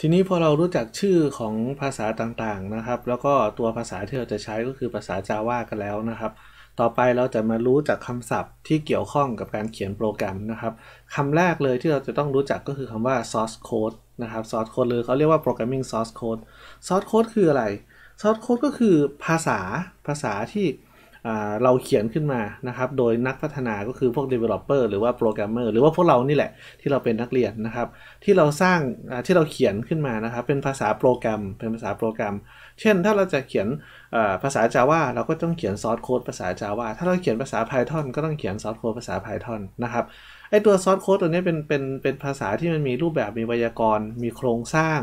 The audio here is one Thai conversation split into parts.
ทีนี้พอเรารู้จักชื่อของภาษาต่างๆนะครับ แล้วก็ตัวภาษาที่เราจะใช้ก็คือภาษาจาวากันแล้วนะครับ ต่อไปเราจะมารู้จักคำศัพท์ที่เกี่ยวข้องกับการเขียนโปรแกรมนะครับคำแรกเลยที่เราจะต้องรู้จักก็คือคำว่า source code นะครับ source code หรือเขาเรียกว่า programming source code source code คืออะไร source code ก็คือภาษาภาษาที่เราเขียนขึ้นมานะครับโดยนักพัฒนาก็คือพวก developer หรือว่า programmer หรือว่าพวกเรานี่แหละที่เราเป็นนักเรียนนะครับ ที่เราสร้างที่เราเขียนขึ้นมานะครับเป็นภาษาโปรแกรมเป็นภาษาโปรแกรม เช่นถ้าเราจะเขียนภาษา Java เราก็ต้องเขียนซอสโค้ดภาษา Java ถ้าเราเขียนภาษา Python ก็ต้องเขียนซอสโค้ดภาษา Python นะครับไอตัวซอสโค้ดตัวนี้เป็นเป็นเป็นภาษาที่มันมีรูปแบบมีไวยากรณ์ มีโครงสร้าง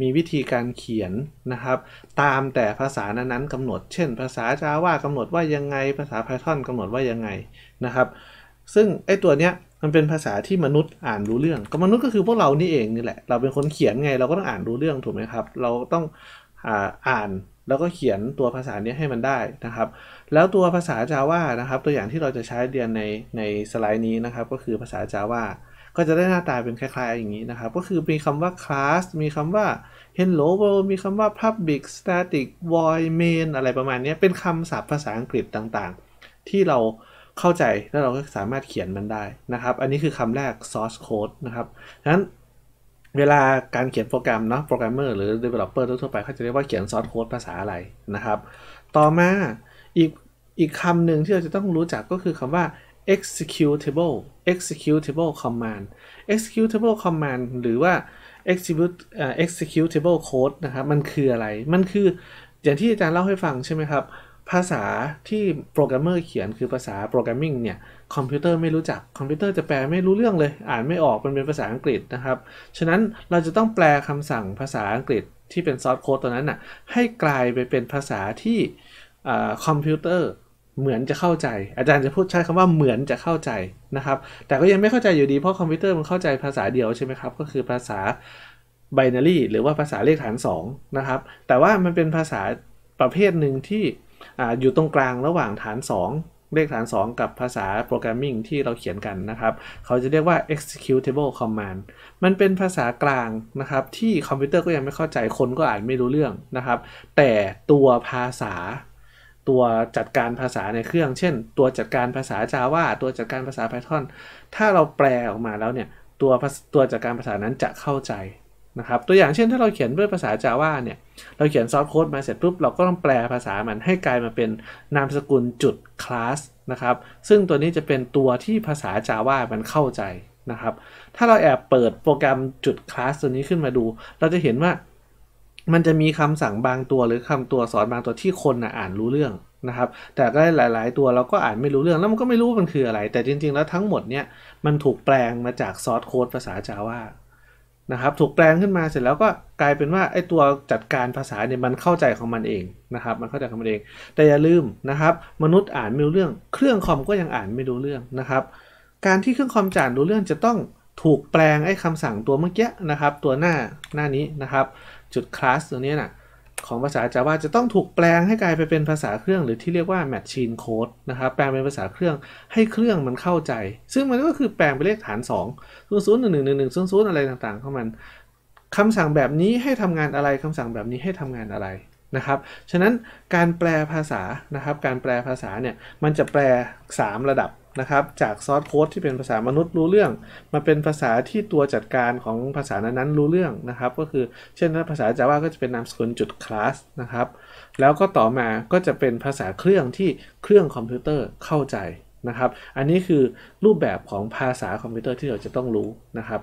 มีวิธีการเขียนนะครับ ตามแต่ภาษานั้นๆกำหนด เช่นภาษาาว่ากำหนดว่ายังไง ภาษา Python กำหนดว่ายังไงนะครับ ซึ่งไอตัวเนี้ยมันเป็นภาษาที่มนุษย์อ่านรู้เรื่องก็มนุษย์ก็คือพวกเรานี่เองนี่แหละ เราเป็นคนเขียนไงเราก็ต้องอ่านรู้เรื่องถูกไหมครับเราต้องอ่านแล้วก็เขียนตัวภาษาเนี้ยให้มันได้นะครับ แล้วตัวภาษา Java นะครับตัวอย่างที่เราจะใช้เรียนในในสไลด์นี้นะครับ ก็คือภาษา Java ก็จะได้หน้าตาเป็นคล้าย ๆ อย่างนี้นะครับ ก็คือมีคำว่า class มีคำว่า hello world มีคำว่า public static void main อะไรประมาณนี้เป็นคำศัพท์ภาษาอังกฤษต่างๆ ที่เราเข้าใจแล้วเราก็สามารถเขียนมันได้นะครับอันนี้คือคำแรก source code นะครับฉะนั้นเวลาการเขียนโปรแกรมเนาะโปรแกรมเมอร์ หรือ Developer ทั่วไปเขาจะเรียกว่าเขียนซอสโค้ดภาษาอะไรนะครับต่อมาอีกอีกคำหนึ่งที่เราจะต้องรู้จักก็คือคำว่า executable executable command executable command หรือว่า execute executable code นะครับมันคืออะไร มันคืออย่างที่อาจารย์เล่าให้ฟังใช่ไหมครับภาษาที่โปรแกรมเมอร์เขียนคือภาษาโปรแกรมมิ่งเนี่ยคอมพิวเตอร์ไม่รู้จักคอมพิวเตอร์จะแปลไม่รู้เรื่องเลย อ่านไม่ออกมันเป็นภาษาอังกฤษนะครับ ฉะนั้นเราจะต้องแปลคำสั่งภาษาอังกฤษ ที่เป็นซอฟต์โค้ดตัวนั้นนะ่ะให้กลายไปเป็นภาษาที่คอมพิวเตอร์เหมือนจะเข้าใจ อาจารย์จะพูดใช้คำว่าเหมือนจะเข้าใจนะครับ แต่ก็ยังไม่เข้าใจอยู่ดีเพราะคอมพิวเตอร์มันเข้าใจภาษาเดียวใช่ไหมครับก็คือภาษาไบนารีหรือว่าภาษาเลขฐาน2นะครับแต่ว่ามันเป็นภาษาประเภทหนึ่งที่ออยู่ตรงกลางระหว่างฐาน 2เลขฐาน 2 กับภาษาโปรแกรมมิ่งที่เราเขียนกันนะครับ เขาจะเรียกว่า executable command มันเป็นภาษากลางนะครับที่คอมพิวเตอร์ก็ยังไม่เข้าใจคนก็อ่านไม่รู้เรื่องนะครับ แต่ตัวภาษา ตัวจัดการภาษาในเครื่อง เช่น ตัวจัดการภาษา Java ตัวจัดการภาษา Python ถ้าเราแปลออกมาแล้วเนี่ยตัวตัวจัดการภาษานั้นจะเข้าใจนะครับตัวอย่างเช่นถ้าเราเขียนด้วยภาษา Java เนี่ยเราเขียนซอฟต์โค้ดมาเสร็จปุ๊บเราก็ต้องแปลภาษามันให้กลายมาเป็นนามสกุลจุดคลาสนะครับซึ่งตัวนี้จะเป็นตัวที่ภาษา Java มันเข้าใจนะครับ ถ้าเราแอบเปิดโปรแกรมจุดคลาสตัวนี้ขึ้นมาดู เราจะเห็นว่า มันจะมีคำสั่งบางตัว หรือคำตัวสอนบางตัวที่คนนะอ่านรู้เรื่องนะครับแต่ก็หลาย ๆ ตัวเราก็อ่านไม่รู้เรื่อง แล้วมันก็ไม่รู้มันคืออะไร แต่จริงๆแล้วทั้งหมดเนี่ยมันถูกแปลงมาจากซอสโค้ดภาษา Java นะครับ ถูกแปลงขึ้นมาเสร็จแล้วก็กลายเป็นว่าไอ้ตัวจัดการภาษาเนี่ยมันเข้าใจของมันเองนะครับ มันเข้าใจของมันเอง แต่อย่าลืมนะครับ มนุษย์อ่านไม่รู้เรื่อง เครื่องคอมก็ยังอ่านไม่รู้เรื่องนะครับ การที่เครื่องคอมจ่านรู้เรื่องจะต้องถูกแปลงไอ้คำสั่งตัวเมื่อกี้นะครับ ตัวหน้าหน้านี้นะครับ จุดคลาสตัวนี้นะ่ะของภาษาจาวาจะต้องถูกแปลงให้กลายไปเป็นภาษาเครื่องหรือที่เรียกว่า Machine Code นะครับแปลงเป็นภาษาเครื่องให้เครื่องมันเข้าใจ ซึ่งมันก็คือแปลงเป็นเลขฐาน2 0 0 1 1 1 0 0อะไรต่างๆเข้ามันคำสั่งแบบนี้ให้ทำงานอะไรคำสั่งแบบนี้ให้ทำงานอะไรนะครับฉะนั้นการแปลภาษานะครับการแปลภาษาเนี่ยมันจะแปล 3 ระดับนะครับจากซอสโค้ดที่เป็นภาษามนุษย์รู้เรื่อง มาเป็นภาษาที่ตัวจัดการของภาษานั้นๆรู้เรื่องนะครับ ก็คือเช่นภาษา Java ก็จะเป็นนามสกุลจุดคลาสนะครับแล้วก็ต่อมาก็จะเป็นภาษาเครื่องที่เครื่องคอมพิวเตอร์เข้าใจนะครับ อันนี้คือรูปแบบของภาษาคอมพิวเตอร์ที่เราจะต้องรู้นะครับ